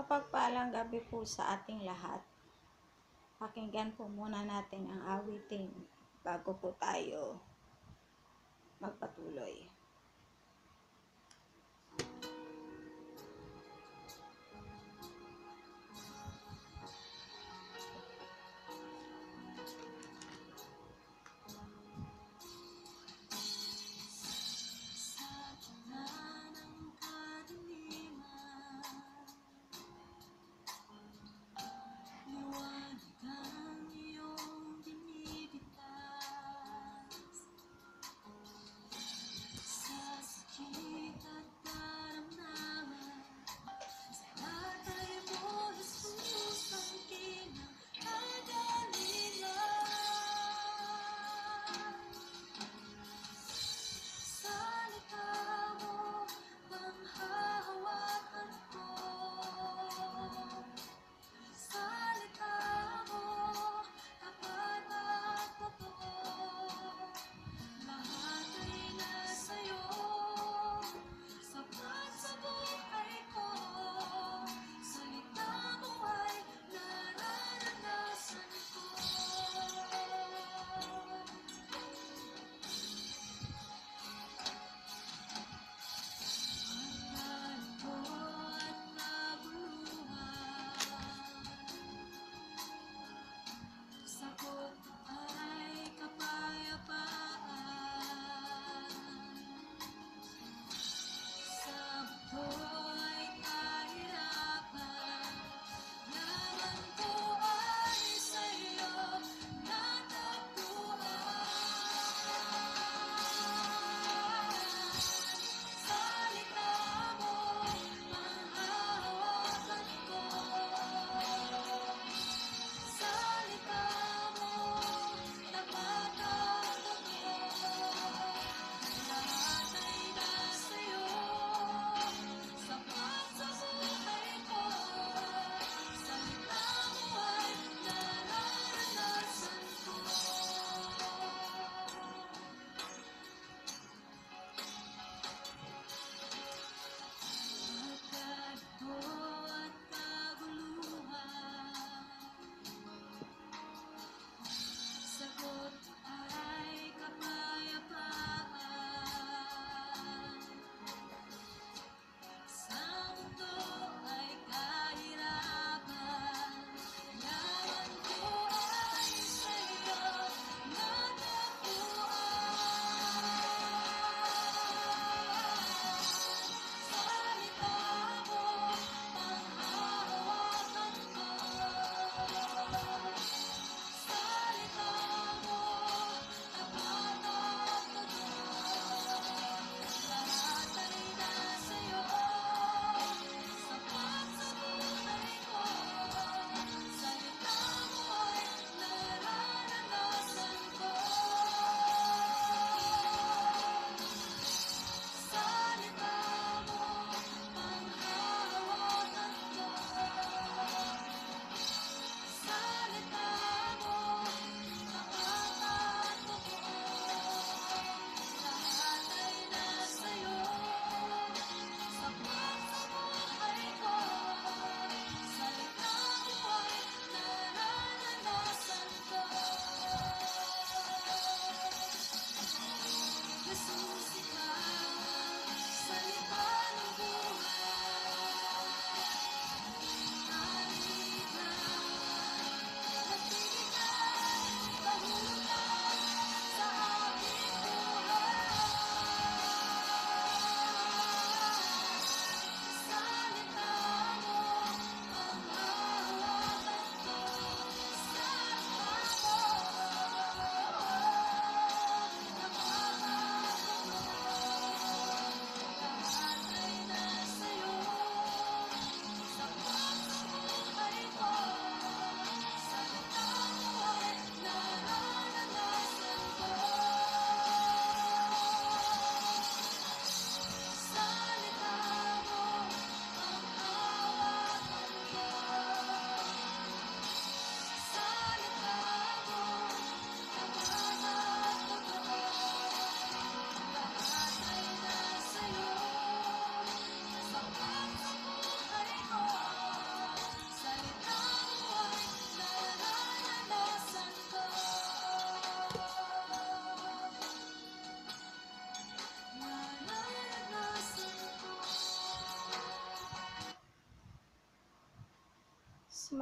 Mapagpalang gabi po sa ating lahat. Pakinggan po muna natin ang awitin bago po tayo magpatuloy.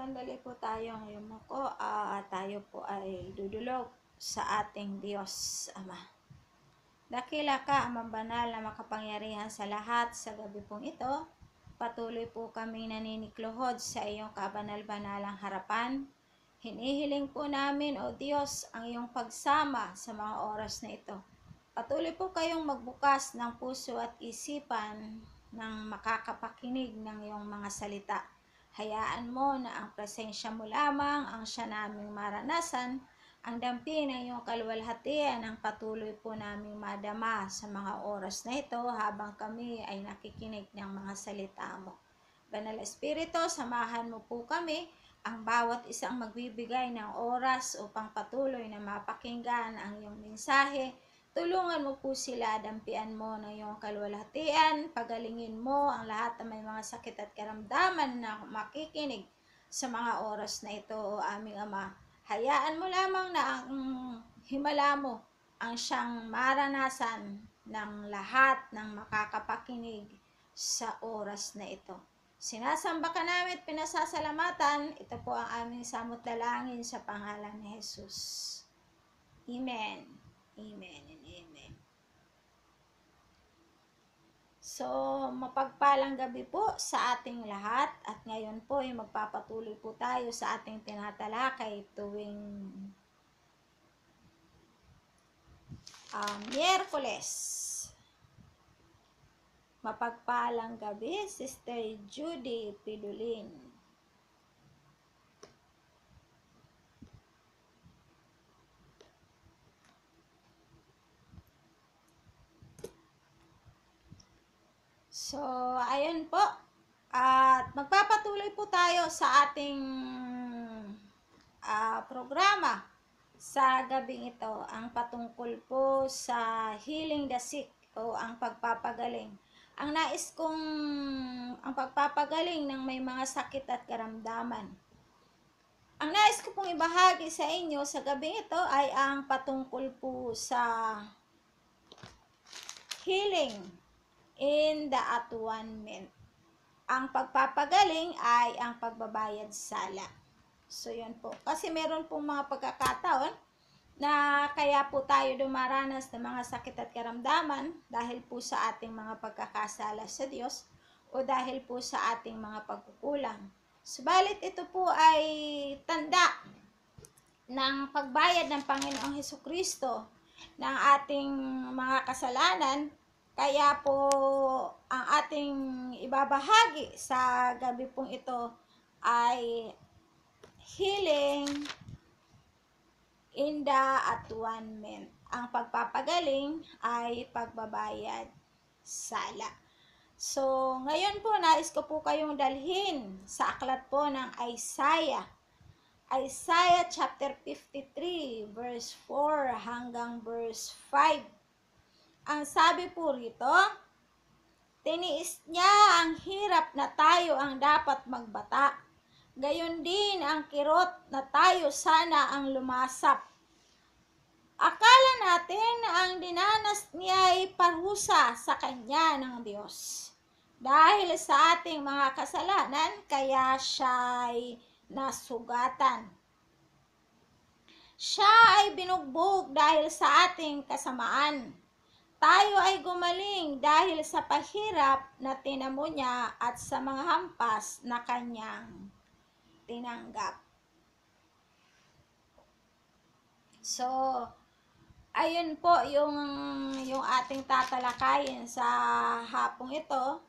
Sandali po tayo ngayon ko. Uh, ah, tayo po ay dudulog sa ating Diyos Ama. Dakila ka, Amang Banal na makapangyarihan sa lahat sa gabi pong ito. Patuloy po kami naninikluhod sa iyong kabanal-banalang harapan. Hinihiling po namin, O Diyos, ang iyong pagsama sa mga oras na ito. Patuloy po kayong magbukas ng puso at isipan ng makakapakinig ng iyong mga salita Hayaan mo na ang presensya mo lamang ang siya naming maranasan, ang damping ng iyong kalwalhatian ang patuloy po naming madama sa mga oras na ito habang kami ay nakikinig ng mga salita mo. Banal Espiritu, samahan mo po kami ang bawat isang magbibigay ng oras upang patuloy na mapakinggan ang iyong mensahe Tulungan mo po sila, dampian mo ng iyong kalwalhatian, pagalingin mo ang lahat ng may mga sakit at karamdaman na makikinig sa mga oras na ito, o aming Ama. Hayaan mo lamang na ang himala mo ang siyang maranasan ng lahat ng makakapakinig sa oras na ito. Sinasamba ka namin at pinasasalamatan. Ito po ang aming samot dalangin sa pangalan ni Jesus. Amen. Amen and amen. So, mapagpalang gabi po sa ating lahat at ngayon po ay magpapatuloy po tayo sa ating tinatalakay tuwing um, Miyerkules. Mapagpalang gabi, Sister Judy Pidulin. So, ayan po. At magpapatuloy po tayo sa ating uh, programa sa gabing ito. Ang patungkol po sa healing the sick o ang pagpapagaling. Ang nais kong ang pagpapagaling ng may mga sakit at karamdaman. Ang nais ko pong ibahagi sa inyo sa gabing ito ay ang patungkol po sa healing in the atuanment. Ang pagpapagaling ay ang pagbabayad sala. So, yun po. Kasi meron pong mga pagkakataon na kaya po tayo dumaranas ng mga sakit at karamdaman dahil po sa ating mga pagkakasala sa Diyos o dahil po sa ating mga pagkukulang. Subalit ito po ay tanda ng pagbayad ng Panginoong Heso Kristo ng ating mga kasalanan kaya po, ang ating ibabahagi sa gabi pong ito ay healing in the at one man. Ang pagpapagaling ay pagbabayad sala. So, ngayon po, nais ko po kayong dalhin sa aklat po ng Isaiah. Isaiah chapter 53, verse 4 hanggang verse 5. Ang sabi po rito, tiniis niya ang hirap na tayo ang dapat magbata. Gayon din ang kirot na tayo sana ang lumasap. Akala natin na ang dinanas niya ay parusa sa kanya ng Diyos. Dahil sa ating mga kasalanan, kaya siya ay nasugatan. Siya ay binugbog dahil sa ating kasamaan tayo ay gumaling dahil sa pahirap na tinamo niya at sa mga hampas na kanyang tinanggap. So, ayun po yung, yung ating tatalakayin sa hapong ito.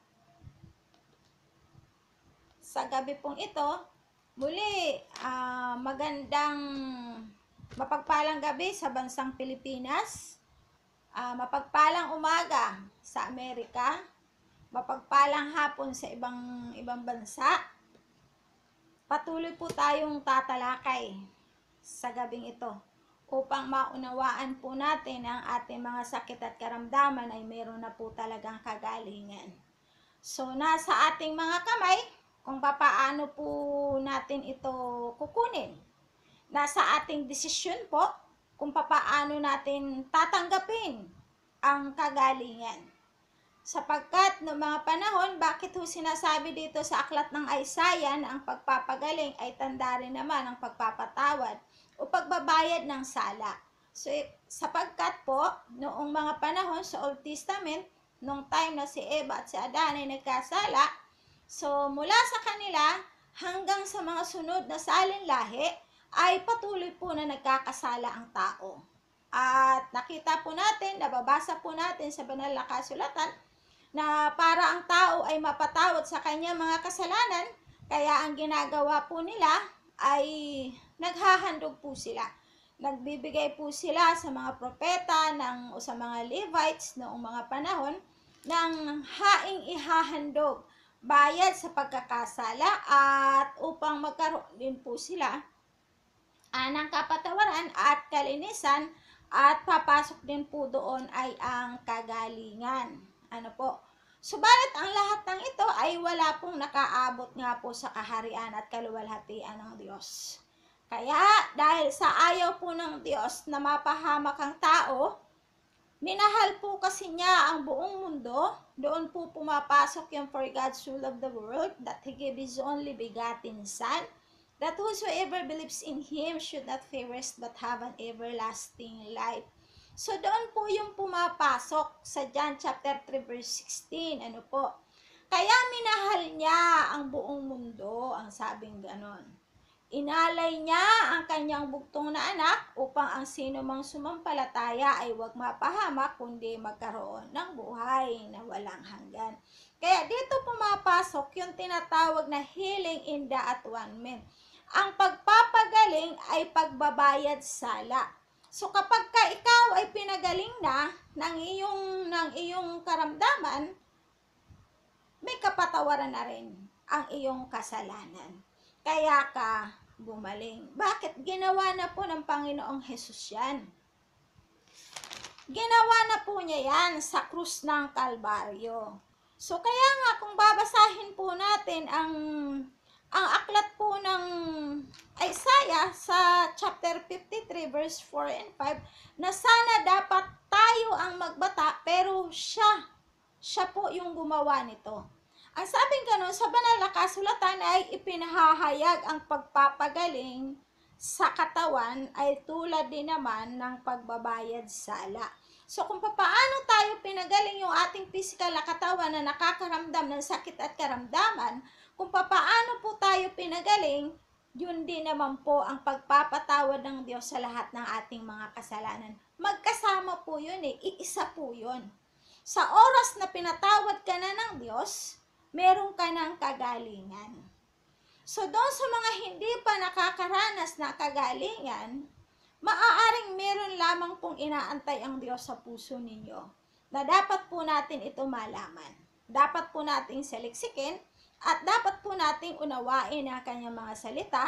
Sa gabi pong ito, muli uh, magandang mapagpalang gabi sa bansang Pilipinas. Uh, mapagpalang umaga sa Amerika, mapagpalang hapon sa ibang ibang bansa. Patuloy po tayong tatalakay sa gabing ito upang maunawaan po natin ang ating mga sakit at karamdaman ay meron na po talagang kagalingan. So, nasa ating mga kamay kung papaano po natin ito kukunin. Nasa ating desisyon po kung papaano natin tatanggapin ang kagalingan. Sapagkat noong mga panahon, bakit ho sinasabi dito sa aklat ng Isaiah na ang pagpapagaling ay tanda rin naman ang pagpapatawad o pagbabayad ng sala. So, eh, sapagkat po, noong mga panahon sa Old Testament, noong time na si Eva at si Adan ay nagkasala, so mula sa kanila hanggang sa mga sunod na salin lahi, ay patuloy po na nagkakasala ang tao. At nakita po natin, nababasa po natin sa banal na kasulatan na para ang tao ay mapatawad sa kanya mga kasalanan, kaya ang ginagawa po nila ay naghahandog po sila. Nagbibigay po sila sa mga propeta ng, o sa mga Levites noong mga panahon ng haing ihahandog bayad sa pagkakasala at upang magkaroon din po sila uh, ng kapatawaran at kalinisan at papasok din po doon ay ang kagalingan. Ano po? Subalit ang lahat ng ito ay wala pong nakaabot nga po sa kaharian at kaluwalhatian ng Diyos. Kaya dahil sa ayaw po ng Diyos na mapahamak ang tao, minahal po kasi niya ang buong mundo. Doon po pumapasok yung for God's so of the world that He gave His only begotten Son that whosoever believes in Him should not perish but have an everlasting life. So, doon po yung pumapasok sa John chapter 3 verse 16. Ano po? Kaya minahal niya ang buong mundo, ang sabing ganon. Inalay niya ang kanyang bugtong na anak upang ang sino mang sumampalataya ay huwag mapahamak kundi magkaroon ng buhay na walang hanggan. Kaya dito pumapasok yung tinatawag na healing in the atonement ang pagpapagaling ay pagbabayad sala. So kapag ka ikaw ay pinagaling na ng iyong ng iyong karamdaman, may kapatawaran na rin ang iyong kasalanan. Kaya ka gumaling. Bakit ginawa na po ng Panginoong Hesus 'yan? Ginawa na po niya 'yan sa krus ng Kalbaryo. So kaya nga kung babasahin po natin ang ang aklat po ng Isaiah sa chapter 53 verse 4 and 5 na sana dapat tayo ang magbata pero siya, siya po yung gumawa nito. Ang sabing ganun, sa banal na kasulatan ay ipinahahayag ang pagpapagaling sa katawan ay tulad din naman ng pagbabayad sala. So kung paano tayo pinagaling yung ating physical na katawan na nakakaramdam ng sakit at karamdaman, kung papaano po tayo pinagaling, yun din naman po ang pagpapatawad ng Diyos sa lahat ng ating mga kasalanan. Magkasama po yun eh, iisa po yun. Sa oras na pinatawad ka na ng Diyos, meron ka ng kagalingan. So doon sa mga hindi pa nakakaranas na kagalingan, maaaring meron lamang pong inaantay ang Diyos sa puso ninyo na dapat po natin ito malaman. Dapat po nating saliksikin at dapat po nating unawain ang kanyang mga salita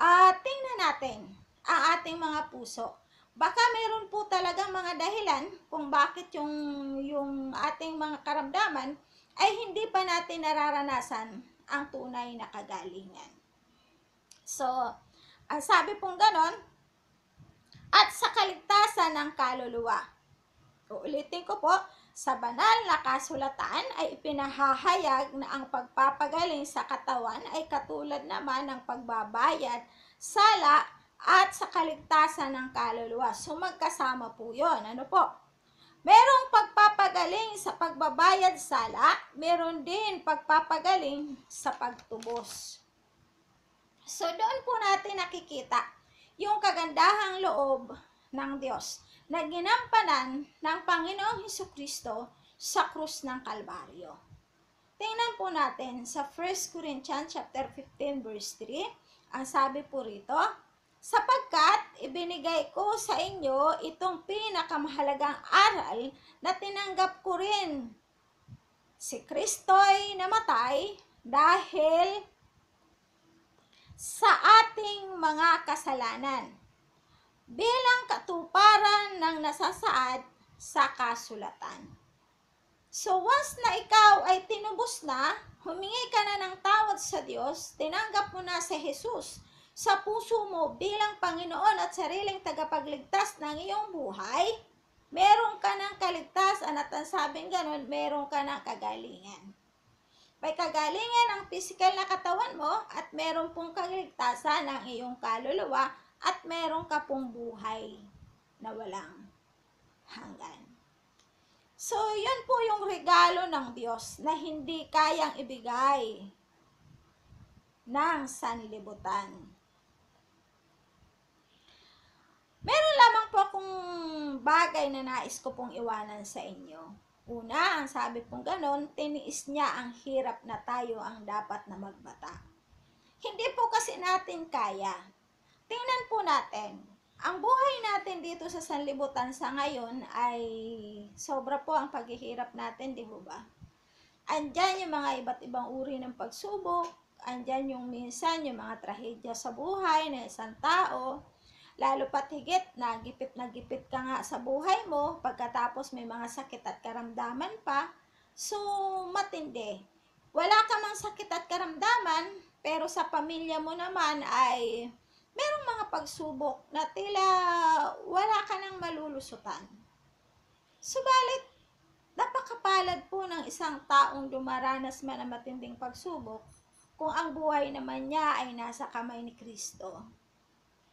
at tingnan natin ang ating mga puso. Baka meron po talaga mga dahilan kung bakit yung, yung ating mga karamdaman ay hindi pa natin nararanasan ang tunay na kagalingan. So, ang sabi pong ganon, at sa kaligtasan ng kaluluwa. Uulitin ko po, sa banal na kasulatan ay ipinahahayag na ang pagpapagaling sa katawan ay katulad naman ng pagbabayad, sala, at sa kaligtasan ng kaluluwa. So magkasama po yon Ano po? Merong pagpapagaling sa pagbabayad sala, meron din pagpapagaling sa pagtubos. So doon po natin nakikita yung kagandahang loob ng Diyos na ginampanan ng Panginoong Heso Kristo sa krus ng Kalbaryo. Tingnan po natin sa 1 Corinthians chapter 15 verse 3, ang sabi po rito, sapagkat ibinigay ko sa inyo itong pinakamahalagang aral na tinanggap ko rin. Si Kristo'y namatay dahil sa ating mga kasalanan bilang katuparan ng nasasaad sa kasulatan. So once na ikaw ay tinubos na, humingi ka na ng tawad sa Diyos, tinanggap mo na si Jesus sa puso mo bilang Panginoon at sariling tagapagligtas ng iyong buhay, meron ka ng kaligtasan at ang sabing ganun, meron ka ng kagalingan. May kagalingan ang physical na katawan mo at meron pong kaligtasan ng iyong kaluluwa at meron ka pong buhay na walang hanggan. So, yun po yung regalo ng Diyos na hindi kayang ibigay ng sanlibutan. Meron lamang po akong bagay na nais ko pong iwanan sa inyo. Una, ang sabi pong ganon, tiniis niya ang hirap na tayo ang dapat na magbata. Hindi po kasi natin kaya tingnan po natin. Ang buhay natin dito sa sanlibutan sa ngayon ay sobra po ang paghihirap natin, di ba? Andyan yung mga iba't ibang uri ng pagsubok, andyan yung minsan yung mga trahedya sa buhay ng isang tao, lalo pat higit nagipit na gipit ka nga sa buhay mo, pagkatapos may mga sakit at karamdaman pa, so matindi. Wala ka mang sakit at karamdaman, pero sa pamilya mo naman ay merong mga pagsubok na tila wala ka nang malulusutan. Subalit, napakapalad po ng isang taong dumaranas man ng matinding pagsubok kung ang buhay naman niya ay nasa kamay ni Kristo.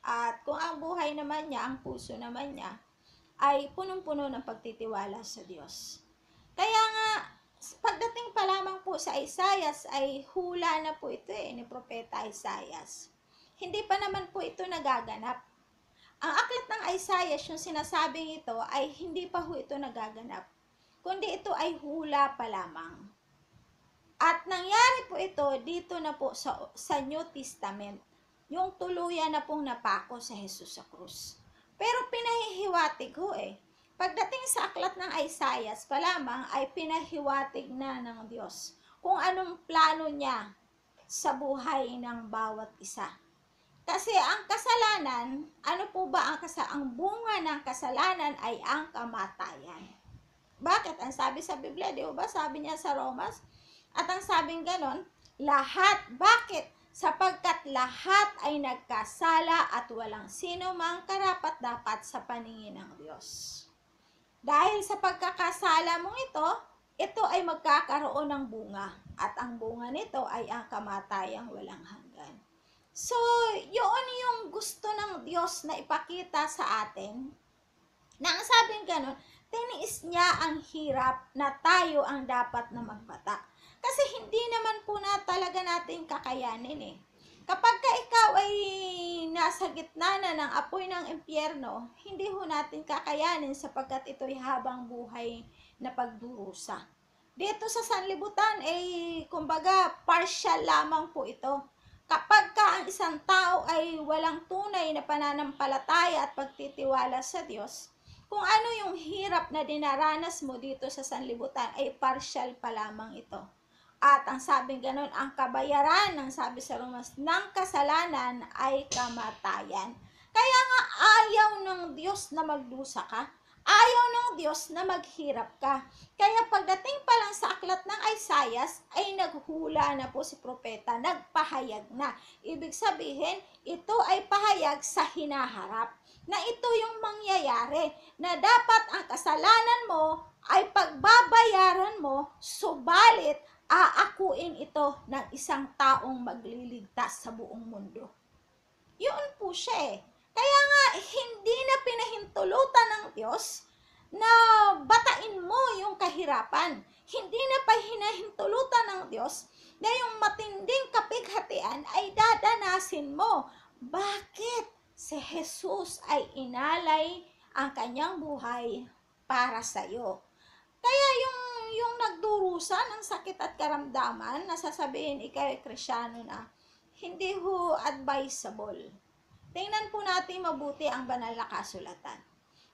At kung ang buhay naman niya, ang puso naman niya, ay punong-puno ng pagtitiwala sa Diyos. Kaya nga, pagdating pa lamang po sa Isayas, ay hula na po ito eh, ni Propeta Isayas hindi pa naman po ito nagaganap. Ang aklat ng Isaiah, yung sinasabing ito, ay hindi pa ho ito nagaganap, kundi ito ay hula pa lamang. At nangyari po ito dito na po sa, sa New Testament, yung tuluyan na pong napako sa Jesus sa krus. Pero pinahihiwatig ho eh. Pagdating sa aklat ng Isaiah pa lamang ay pinahiwatig na ng Diyos kung anong plano niya sa buhay ng bawat isa. Kasi ang kasalanan, ano po ba ang kasalanan? Ang bunga ng kasalanan ay ang kamatayan. Bakit? Ang sabi sa Biblia, di ba? Sabi niya sa Romans. At ang sabing ganon, lahat. Bakit? Sapagkat lahat ay nagkasala at walang sino mang karapat dapat sa paningin ng Diyos. Dahil sa pagkakasala mong ito, ito ay magkakaroon ng bunga. At ang bunga nito ay ang kamatayang walang hanggan. So, yun yung gusto ng Diyos na ipakita sa atin. Na ang sabing ganun, tiniis niya ang hirap na tayo ang dapat na magbata. Kasi hindi naman po na talaga natin kakayanin eh. Kapag ka ikaw ay nasa gitna na ng apoy ng impyerno, hindi ho natin kakayanin sapagkat ito'y habang buhay na pagdurusa. Dito sa sanlibutan, eh, kumbaga, partial lamang po ito Kapag ka ang isang tao ay walang tunay na pananampalataya at pagtitiwala sa Diyos, kung ano yung hirap na dinaranas mo dito sa sanlibutan ay partial pa lamang ito. At ang sabing ganun, ang kabayaran ng sabi sa Romas ng kasalanan ay kamatayan. Kaya nga ayaw ng Diyos na magdusa ka. Ayaw ng Diyos na maghirap ka. Kaya pagdating pa lang sa aklat ng Isaiah, ay naghula na po si propeta, nagpahayag na. Ibig sabihin, ito ay pahayag sa hinaharap na ito yung mangyayari na dapat ang kasalanan mo ay pagbabayaran mo, subalit aakuin ito ng isang taong magliligtas sa buong mundo. Yun po siya eh. Kaya nga, hindi na pinahintulutan ng Diyos na batain mo yung kahirapan. Hindi na pa hinahintulutan ng Diyos na yung matinding kapighatian ay dadanasin mo. Bakit? Si Jesus ay inalay ang kanyang buhay para sa iyo. Kaya yung yung nagdurusa ng sakit at karamdaman, nasasabihin ikaw ay krisyano na, hindi ho advisable Tingnan po natin mabuti ang banal na kasulatan.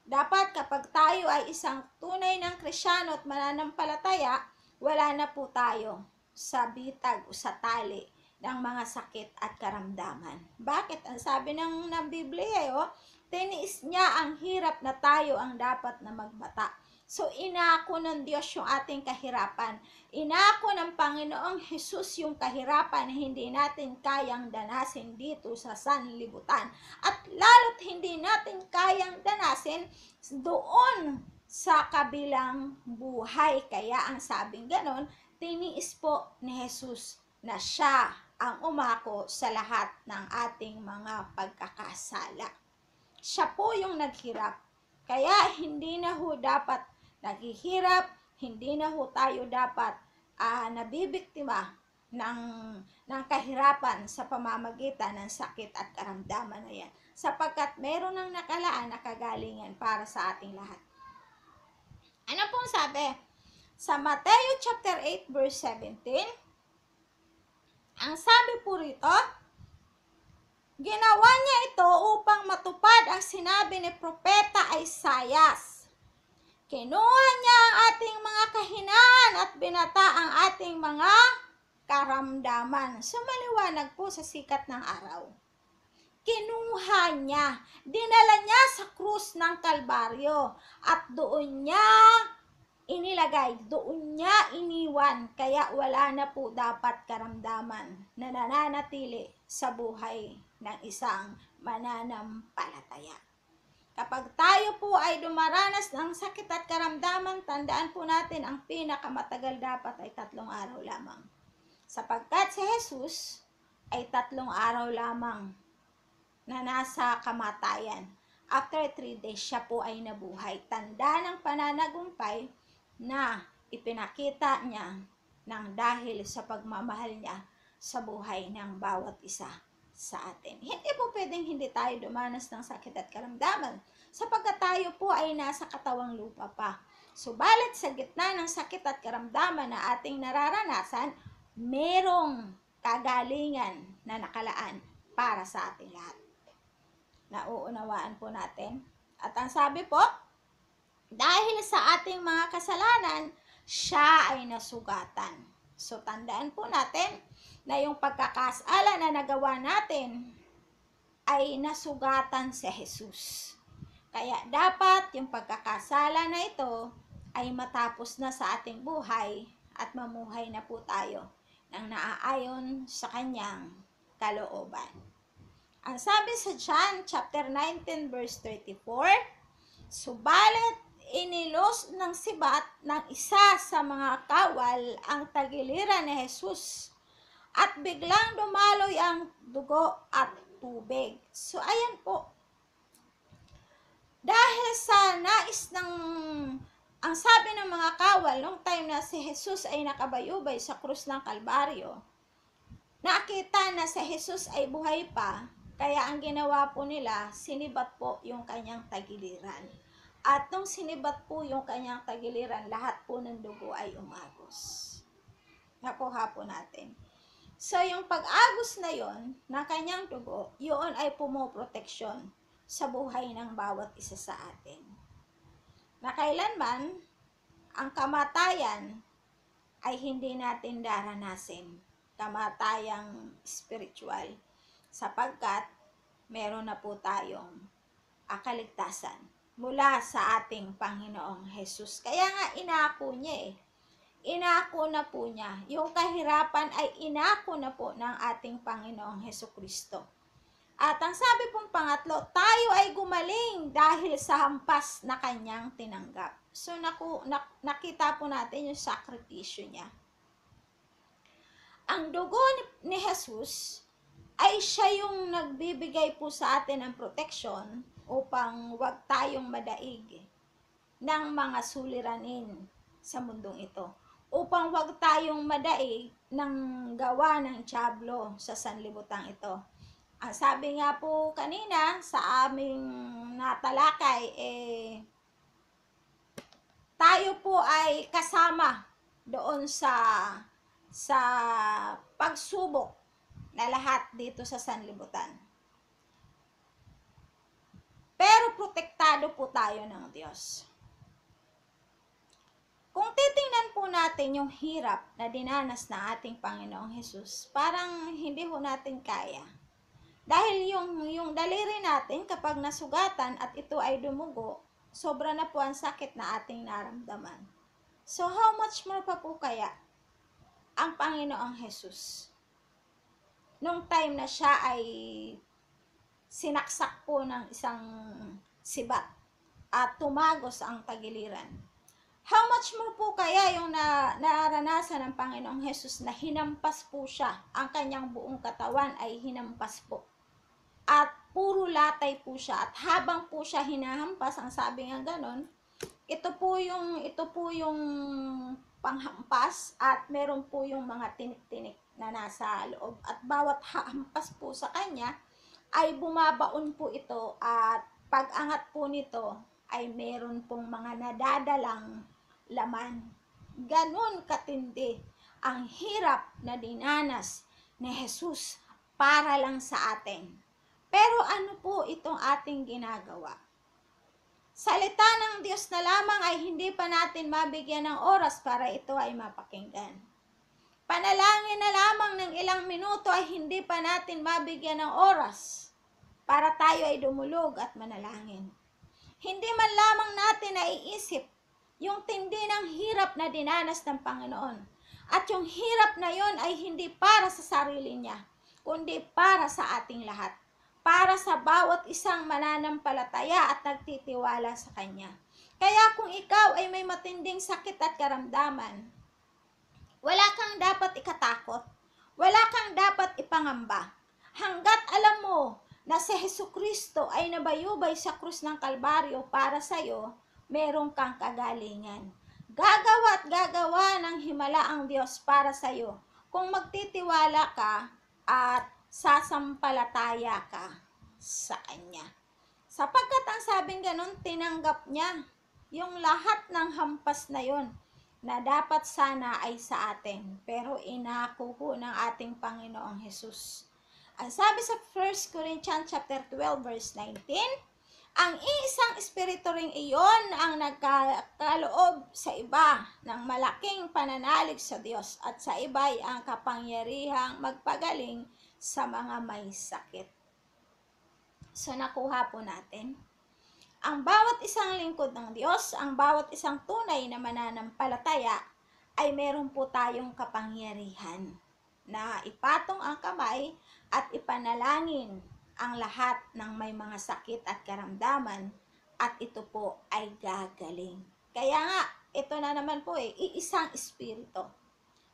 Dapat kapag tayo ay isang tunay ng krisyano at mananampalataya, wala na po tayo sa bitag o sa tali ng mga sakit at karamdaman. Bakit? Ang sabi ng, ng Biblia, eh, oh, tiniis niya ang hirap na tayo ang dapat na magbata So, inako ng Diyos yung ating kahirapan. Inako ng Panginoong Jesus yung kahirapan na hindi natin kayang danasin dito sa sanlibutan. At lalo't hindi natin kayang danasin doon sa kabilang buhay. Kaya ang sabing ganon, tiniis po ni Jesus na siya ang umako sa lahat ng ating mga pagkakasala. Siya po yung naghirap. Kaya hindi na ho dapat naghihirap, hindi na ho tayo dapat uh, nabibiktima ng, ng kahirapan sa pamamagitan ng sakit at karamdaman na yan. Sapagkat meron ng nakalaan na kagalingan para sa ating lahat. Ano pong sabi? Sa Mateo chapter 8 verse 17, ang sabi po rito, ginawa niya ito upang matupad ang sinabi ni Propeta Isaias Kinuha niya ang ating mga kahinaan at binata ang ating mga karamdaman. Sumaliwanag po sa sikat ng araw. Kinuha niya, dinala niya sa krus ng Kalbaryo at doon niya inilagay, doon niya iniwan, kaya wala na po dapat karamdaman na nananatili sa buhay ng isang mananampalataya. Kapag tayo po ay dumaranas ng sakit at karamdaman, tandaan po natin ang pinakamatagal dapat ay tatlong araw lamang. Sapagkat si Jesus ay tatlong araw lamang na nasa kamatayan. After three days, siya po ay nabuhay. Tanda ng pananagumpay na ipinakita niya ng dahil sa pagmamahal niya sa buhay ng bawat isa sa atin. Hindi po pwedeng hindi tayo dumanas ng sakit at karamdaman sapagkat tayo po ay nasa katawang lupa pa. Subalit sa gitna ng sakit at karamdaman na ating nararanasan, merong kagalingan na nakalaan para sa ating lahat. Nauunawaan po natin. At ang sabi po, dahil sa ating mga kasalanan, siya ay nasugatan. So tandaan po natin, na yung pagkakasala na nagawa natin ay nasugatan si Jesus. Kaya dapat yung pagkakasala na ito ay matapos na sa ating buhay at mamuhay na po tayo ng naaayon sa kanyang kalooban. Ang sabi sa John chapter 19 verse 34, Subalit inilos ng sibat ng isa sa mga kawal ang tagiliran ni Jesus at biglang dumaloy ang dugo at tubig. So, ayan po. Dahil sa nais ng, ang sabi ng mga kawal, nung time na si Jesus ay nakabayubay sa krus ng Kalbaryo, nakita na si Jesus ay buhay pa, kaya ang ginawa po nila, sinibat po yung kanyang tagiliran. At nung sinibat po yung kanyang tagiliran, lahat po ng dugo ay umagos. Nakuha po natin. So, yung pag-agos na yon na kanyang dugo, yun ay pumoproteksyon sa buhay ng bawat isa sa atin. Na kailanman, ang kamatayan ay hindi natin daranasin. Kamatayang spiritual. Sapagkat, meron na po tayong akaligtasan mula sa ating Panginoong Jesus. Kaya nga inako niya eh, inako na po niya. Yung kahirapan ay inako na po ng ating Panginoong Heso Kristo. At ang sabi pong pangatlo, tayo ay gumaling dahil sa hampas na kanyang tinanggap. So naku, nak, nakita po natin yung sakripisyo niya. Ang dugo ni, ni Jesus ay siya yung nagbibigay po sa atin ng protection upang wag tayong madaig ng mga suliranin sa mundong ito upang wag tayong madai ng gawa ng tiyablo sa sanlibutan ito. Ang ah, sabi nga po kanina sa aming natalakay, eh, tayo po ay kasama doon sa sa pagsubok na lahat dito sa sanlibutan. Pero protektado po tayo ng Diyos. Kung titingnan po natin yung hirap na dinanas na ating Panginoong Hesus, parang hindi ho natin kaya. Dahil yung, yung daliri natin kapag nasugatan at ito ay dumugo, sobra na po ang sakit na ating naramdaman. So how much more pa po kaya ang Panginoong Hesus? Nung time na siya ay sinaksak po ng isang sibat at tumagos ang tagiliran How much more po kaya yung na, naranasan ng Panginoong Hesus na hinampas po siya, ang kanyang buong katawan ay hinampas po. At puro latay po siya. At habang po siya hinahampas, ang sabi nga ganun, ito po yung, ito po yung panghampas at meron po yung mga tinik-tinik na nasa loob. At bawat hampas po sa kanya ay bumabaon po ito at pag-angat po nito ay meron pong mga nadadalang laman. Ganon katindi ang hirap na dinanas ni Jesus para lang sa atin. Pero ano po itong ating ginagawa? Salita ng Diyos na lamang ay hindi pa natin mabigyan ng oras para ito ay mapakinggan. Panalangin na lamang ng ilang minuto ay hindi pa natin mabigyan ng oras para tayo ay dumulog at manalangin. Hindi man lamang natin naiisip yung tindi ng hirap na dinanas ng Panginoon. At yung hirap na yon ay hindi para sa sarili niya, kundi para sa ating lahat. Para sa bawat isang mananampalataya at nagtitiwala sa Kanya. Kaya kung ikaw ay may matinding sakit at karamdaman, wala kang dapat ikatakot. Wala kang dapat ipangamba. Hanggat alam mo na si Heso Kristo ay nabayubay sa krus ng Kalbaryo para sa iyo, meron kang kagalingan. Gagawa at gagawa ng himala ang Diyos para sa iyo kung magtitiwala ka at sasampalataya ka sa Kanya. Sapagkat ang sabing ganun, tinanggap niya yung lahat ng hampas na yon na dapat sana ay sa atin. Pero inako ng ating Panginoong Hesus. Ang sabi sa 1 Corinthians chapter 12 verse 19, ang isang espiritu ring iyon ang nagkaloob sa iba ng malaking pananalig sa Diyos at sa iba'y ang kapangyarihang magpagaling sa mga may sakit. So nakuha po natin. Ang bawat isang lingkod ng Diyos, ang bawat isang tunay na mananampalataya ay meron po tayong kapangyarihan na ipatong ang kamay at ipanalangin ang lahat ng may mga sakit at karamdaman at ito po ay gagaling. Kaya nga, ito na naman po eh, iisang espiritu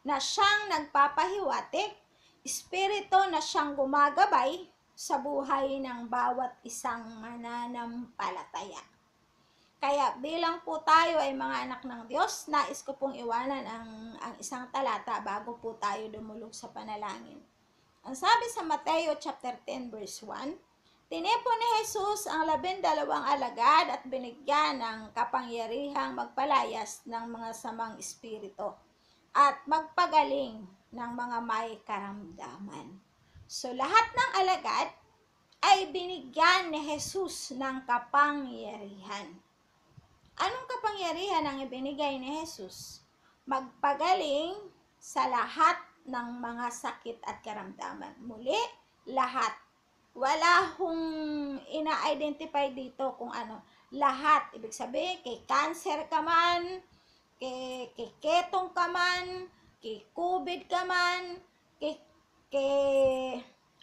na siyang nagpapahiwatig, espiritu na siyang gumagabay sa buhay ng bawat isang mananampalataya. Kaya bilang po tayo ay mga anak ng Diyos, nais ko pong iwanan ang, ang isang talata bago po tayo dumulog sa panalangin. Ang sabi sa Mateo chapter 10 verse 1, Tinipon ni Jesus ang labindalawang alagad at binigyan ng kapangyarihang magpalayas ng mga samang espiritu at magpagaling ng mga may karamdaman. So lahat ng alagad ay binigyan ni Jesus ng kapangyarihan. Anong kapangyarihan ang ibinigay ni Jesus? Magpagaling sa lahat ng mga sakit at karamdaman. Muli, lahat. Wala hong ina-identify dito kung ano. Lahat. Ibig sabihin, kay cancer ka man, kay, kay ketong ka man, kay COVID ka man, kay, kay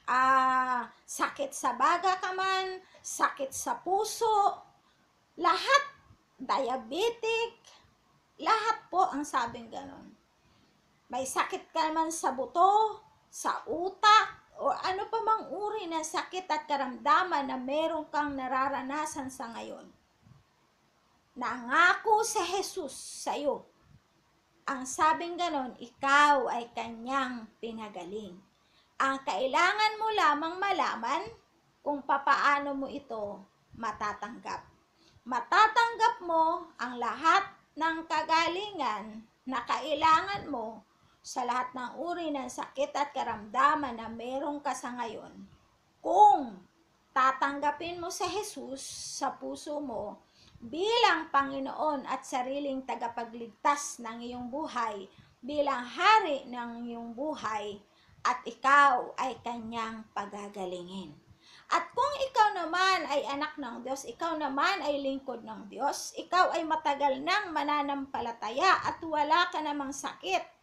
ah, sakit sa baga ka man, sakit sa puso, lahat, diabetic, lahat po ang sabing ganon may sakit ka man sa buto, sa utak, o ano pa mang uri ng sakit at karamdaman na meron kang nararanasan sa ngayon. Nangako sa Jesus sa iyo. Ang sabing ganon, ikaw ay kanyang pinagaling. Ang kailangan mo lamang malaman kung papaano mo ito matatanggap. Matatanggap mo ang lahat ng kagalingan na kailangan mo sa lahat ng uri ng sakit at karamdaman na meron ka sa ngayon. Kung tatanggapin mo sa Jesus sa puso mo bilang Panginoon at sariling tagapagligtas ng iyong buhay, bilang hari ng iyong buhay, at ikaw ay kanyang pagagalingin. At kung ikaw naman ay anak ng Diyos, ikaw naman ay lingkod ng Diyos, ikaw ay matagal nang mananampalataya at wala ka namang sakit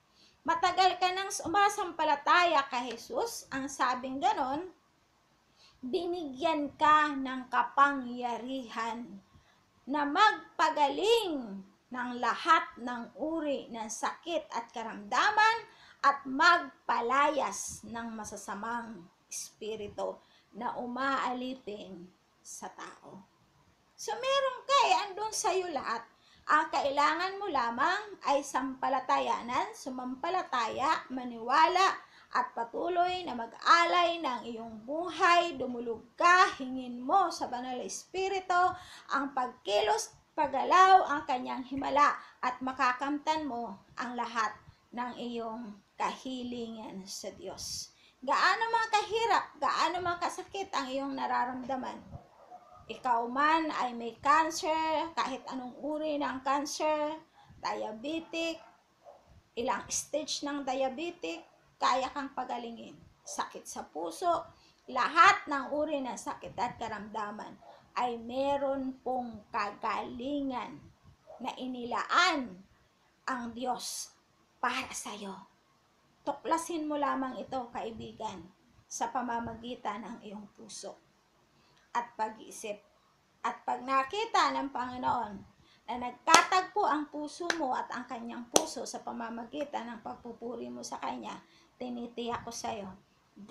Matagal ka nang sumasampalataya kay Jesus, ang sabing ganon, binigyan ka ng kapangyarihan na magpagaling ng lahat ng uri ng sakit at karamdaman at magpalayas ng masasamang espiritu na umaalipin sa tao. So meron kay eh, andun sa iyo lahat. Ang kailangan mo lamang ay sampalatayanan, sumampalataya, maniwala, at patuloy na mag-alay ng iyong buhay, dumulog ka, hingin mo sa Banal Espiritu ang pagkilos, pagalaw ang kanyang himala at makakamtan mo ang lahat ng iyong kahilingan sa Diyos. Gaano man kahirap, gaano man kasakit ang iyong nararamdaman, ikaw man ay may cancer, kahit anong uri ng cancer, diabetic, ilang stage ng diabetic, kaya kang pagalingin. Sakit sa puso, lahat ng uri ng sakit at karamdaman ay meron pong kagalingan na inilaan ang Diyos para sa iyo. Tuklasin mo lamang ito, kaibigan, sa pamamagitan ng iyong puso at pag-iisip. At pag nakita ng Panginoon na nagkatagpo ang puso mo at ang kanyang puso sa pamamagitan ng pagpupuri mo sa kanya, tinitiyak ko sa iyo,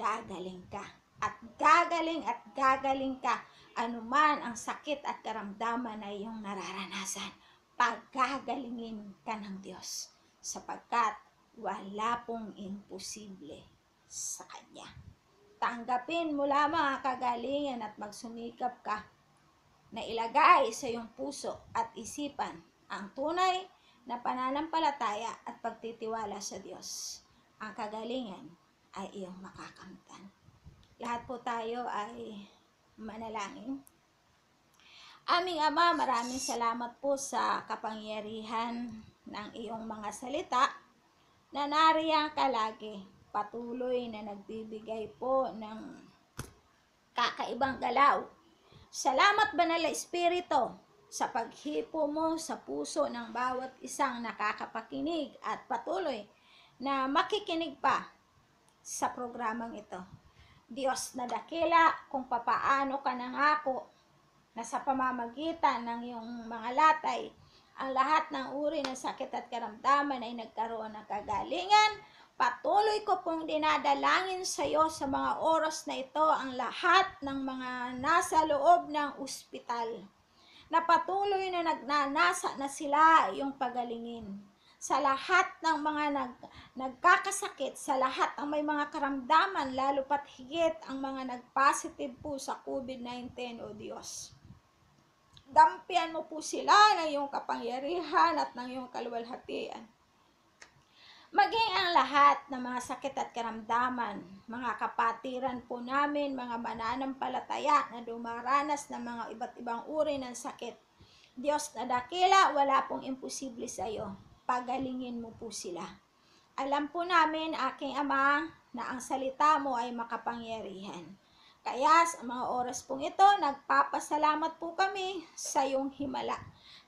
gagaling ka. At gagaling at gagaling ka anuman ang sakit at karamdaman na iyong nararanasan. Paggagalingin ka ng Diyos sapagkat wala pong imposible sa Kanya. Tanggapin mo lamang ang kagalingan at magsumikap ka na ilagay sa iyong puso at isipan ang tunay na pananampalataya at pagtitiwala sa Diyos. Ang kagalingan ay iyong makakamtan. Lahat po tayo ay manalangin. Aming Ama, maraming salamat po sa kapangyarihan ng iyong mga salita na nariyan ka patuloy na nagbibigay po ng kakaibang galaw. Salamat Banal Espiritu sa paghipo mo sa puso ng bawat isang nakakapakinig at patuloy na makikinig pa sa programang ito. Diyos na dakila kung papaano ka nangako na sa pamamagitan ng iyong mga latay, ang lahat ng uri ng sakit at karamdaman ay nagkaroon ng kagalingan Patuloy ko pong dinadalangin sa iyo sa mga oras na ito ang lahat ng mga nasa loob ng ospital na patuloy na nagnanasa na sila yung pagalingin sa lahat ng mga nag, nagkakasakit, sa lahat ang may mga karamdaman, lalo pat higit ang mga nag-positive po sa COVID-19, O Diyos. Dampian mo po sila ng iyong kapangyarihan at ng iyong kaluwalhatian Maging ang lahat ng mga sakit at karamdaman, mga kapatiran po namin, mga mananampalataya na dumaranas ng mga iba't ibang uri ng sakit. Diyos na dakila, wala pong imposible sa iyo. Pagalingin mo po sila. Alam po namin, aking Ama, na ang salita mo ay makapangyarihan. Kaya sa mga oras pong ito, nagpapasalamat po kami sa iyong himala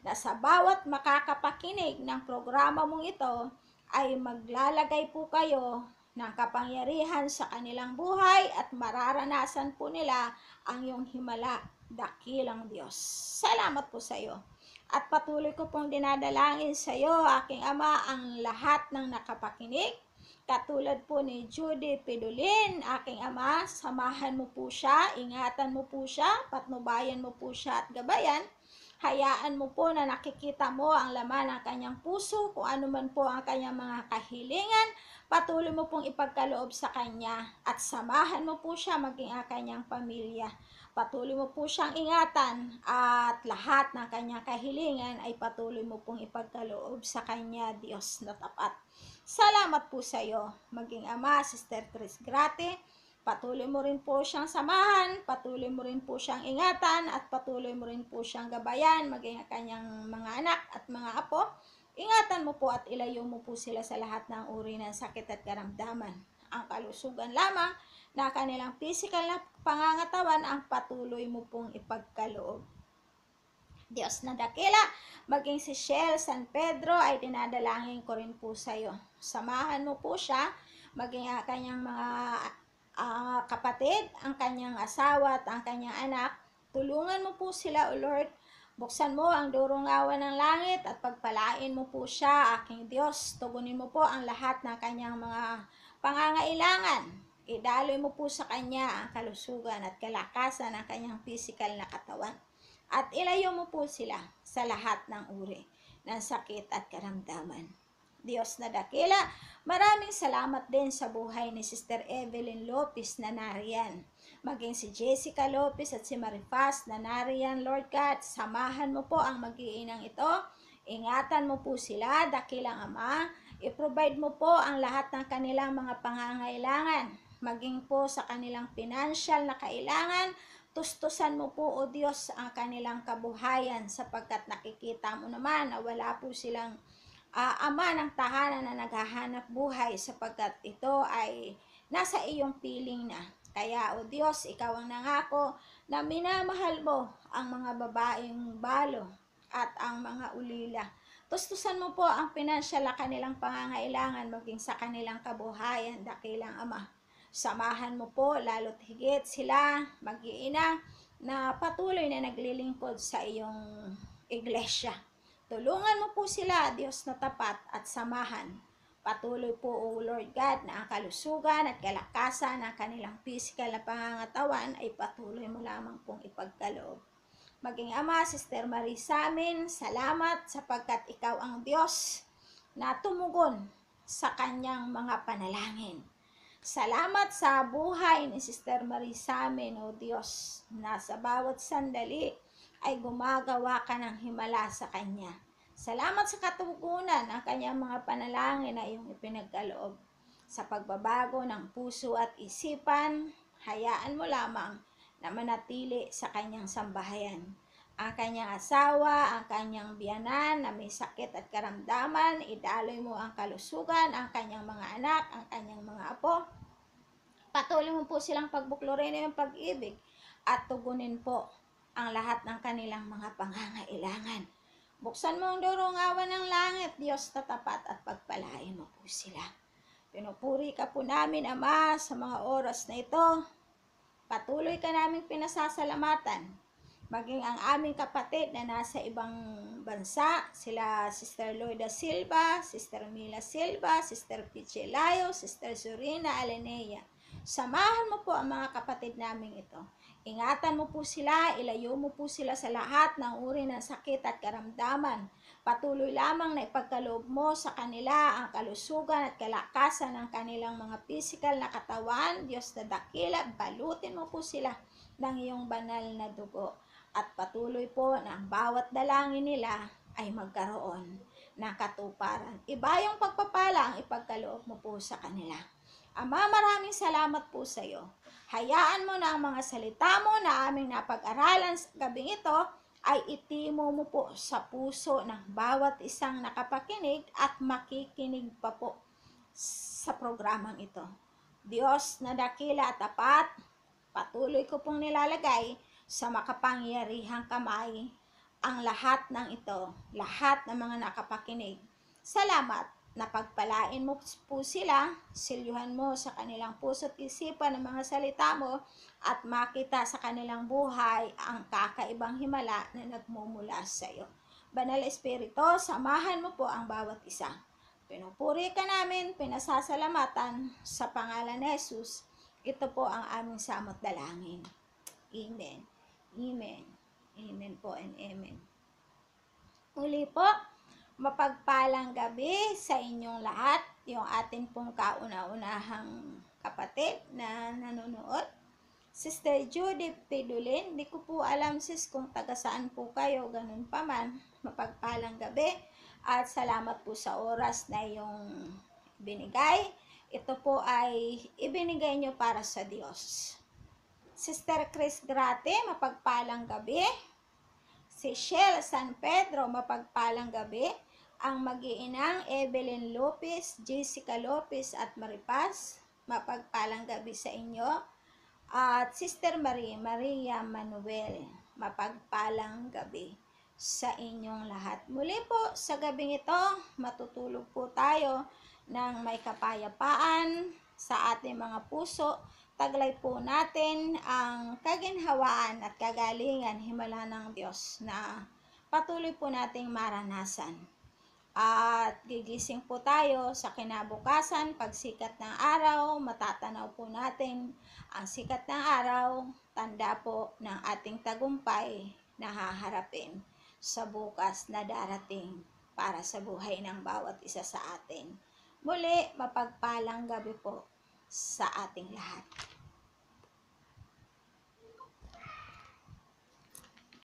na sa bawat makakapakinig ng programa mong ito, ay maglalagay po kayo ng kapangyarihan sa kanilang buhay at mararanasan po nila ang iyong himala, dakilang Diyos. Salamat po sa iyo. At patuloy ko pong dinadalangin sa iyo, aking Ama, ang lahat ng nakapakinig. Katulad po ni Judy Pidulin, aking ama, samahan mo po siya, ingatan mo po siya, patnubayan mo po siya at gabayan Hayaan mo po na nakikita mo ang laman ng kanyang puso, kung ano man po ang kanyang mga kahilingan. Patuloy mo pong ipagkaloob sa kanya at samahan mo po siya maging ang kanyang pamilya. Patuloy mo po siyang ingatan at lahat ng kanyang kahilingan ay patuloy mo pong ipagkaloob sa kanya, Diyos na tapat. Salamat po sa iyo, maging Ama, Sister Chris Grate, Patuloy mo rin po siyang samahan, patuloy mo rin po siyang ingatan, at patuloy mo rin po siyang gabayan, maging kanyang mga anak at mga apo. Ingatan mo po at ilayo mo po sila sa lahat ng uri ng sakit at karamdaman. Ang kalusugan lamang na kanilang physical na pangangatawan ang patuloy mo pong ipagkaloob. Diyos na dakila, maging si Shell San Pedro ay dinadalangin ko rin po sa iyo. Samahan mo po siya, maging kanyang mga uh, kapatid, ang kanyang asawa at ang kanyang anak, tulungan mo po sila, O Lord. Buksan mo ang durong durungawan ng langit at pagpalain mo po siya, aking Diyos. Tugunin mo po ang lahat ng kanyang mga pangangailangan. Idaloy mo po sa kanya ang kalusugan at kalakasan ng kanyang physical na katawan. At ilayo mo po sila sa lahat ng uri ng sakit at karamdaman. Diyos na dakila. Maraming salamat din sa buhay ni Sister Evelyn Lopez na nariyan. Maging si Jessica Lopez at si Marifaz na nariyan, Lord God, samahan mo po ang mag-iinang ito. Ingatan mo po sila, dakilang ama. I-provide mo po ang lahat ng kanilang mga pangangailangan. Maging po sa kanilang financial na kailangan, tustusan mo po, O Diyos, ang kanilang kabuhayan sapagkat nakikita mo naman na wala po silang uh, ama ng tahanan na naghahanap buhay sapagkat ito ay nasa iyong piling na. Kaya, O oh Diyos, Ikaw ang nangako na minamahal mo ang mga babaeng balo at ang mga ulila. Tustusan mo po ang pinansyal na kanilang pangangailangan maging sa kanilang kabuhayan, dakilang Ama. Samahan mo po lalo't higit sila, mag-iina, na patuloy na naglilingkod sa iyong iglesia. Tulungan mo po sila, Diyos na tapat at samahan. Patuloy po, O Lord God, na ang kalusugan at kalakasan ng kanilang physical na pangangatawan ay patuloy mo lamang pong ipagkaloob. Maging Ama, Sister Marie sa amin, salamat sapagkat Ikaw ang Diyos na tumugon sa kanyang mga panalangin. Salamat sa buhay ni Sister Marie sa amin, O Diyos, na sa bawat sandali ay gumagawa ka ng himala sa Kanya. Salamat sa katugunan ang kanyang mga panalangin na iyong ipinagkaloob. Sa pagbabago ng puso at isipan, hayaan mo lamang na manatili sa kanyang sambahayan. Ang kanyang asawa, ang kanyang biyanan na may sakit at karamdaman, idaloy mo ang kalusugan, ang kanyang mga anak, ang kanyang mga apo. Patuloy mo po silang pagbuklorin ng pag-ibig at tugunin po ang lahat ng kanilang mga pangangailangan. Buksan mo ang durungawan ng langit, Diyos tatapat at pagpalain mo po sila. Pinupuri ka po namin, Ama, sa mga oras na ito. Patuloy ka namin pinasasalamatan. Maging ang aming kapatid na nasa ibang bansa, sila Sister Lloyda Silva, Sister Mila Silva, Sister Piche Layo, Sister Surina Alenea. Samahan mo po ang mga kapatid namin ito Ingatan mo po sila, ilayo mo po sila sa lahat ng uri ng sakit at karamdaman. Patuloy lamang na ipagkaloob mo sa kanila ang kalusugan at kalakasan ng kanilang mga pisikal na katawan. Diyos na dakila, balutin mo po sila ng iyong banal na dugo. At patuloy po na ang bawat dalangin nila ay magkaroon ng katuparan. Iba yung pagpapala ang ipagkaloob mo po sa kanila. Ama, maraming salamat po sa iyo. Hayaan mo na ang mga salita mo na aming napag-aralan gabing ito ay itimo mo po sa puso ng bawat isang nakapakinig at makikinig pa po sa programang ito. Diyos na dakila at tapat, patuloy ko pong nilalagay sa makapangyarihang kamay ang lahat ng ito, lahat ng mga nakapakinig. Salamat Napagpalain mo po sila, silyuhan mo sa kanilang puso't isipan ang mga salita mo at makita sa kanilang buhay ang kakaibang himala na nagmumula sa iyo. Banal Espiritu, samahan mo po ang bawat isa. Pinupuri ka namin, pinasasalamatan sa pangalan ni Jesus. Ito po ang aming samot dalangin. Amen. Amen. Amen po and amen. Muli po, Mapagpalang gabi sa inyong lahat, yung atin pong kauna-unahang kapatid na nanonood. Sister Judy Pidulin, di ko po alam sis kung taga saan po kayo, ganun pa man. Mapagpalang gabi at salamat po sa oras na yung binigay. Ito po ay ibinigay nyo para sa Diyos. Sister Chris Grate, mapagpalang gabi si Shell San Pedro, mapagpalang gabi, ang mag-iinang Evelyn Lopez, Jessica Lopez at Maripaz, mapagpalang gabi sa inyo, at Sister Marie, Maria Manuel, mapagpalang gabi sa inyong lahat. Muli po, sa gabing ito, matutulog po tayo ng may kapayapaan sa ating mga puso taglay po natin ang kaginhawaan at kagalingan himala ng Diyos na patuloy po nating maranasan. At gigising po tayo sa kinabukasan, pagsikat ng araw, matatanaw po natin ang sikat ng araw, tanda po ng ating tagumpay na haharapin sa bukas na darating para sa buhay ng bawat isa sa atin. Muli, mapagpalang gabi po sa ating lahat.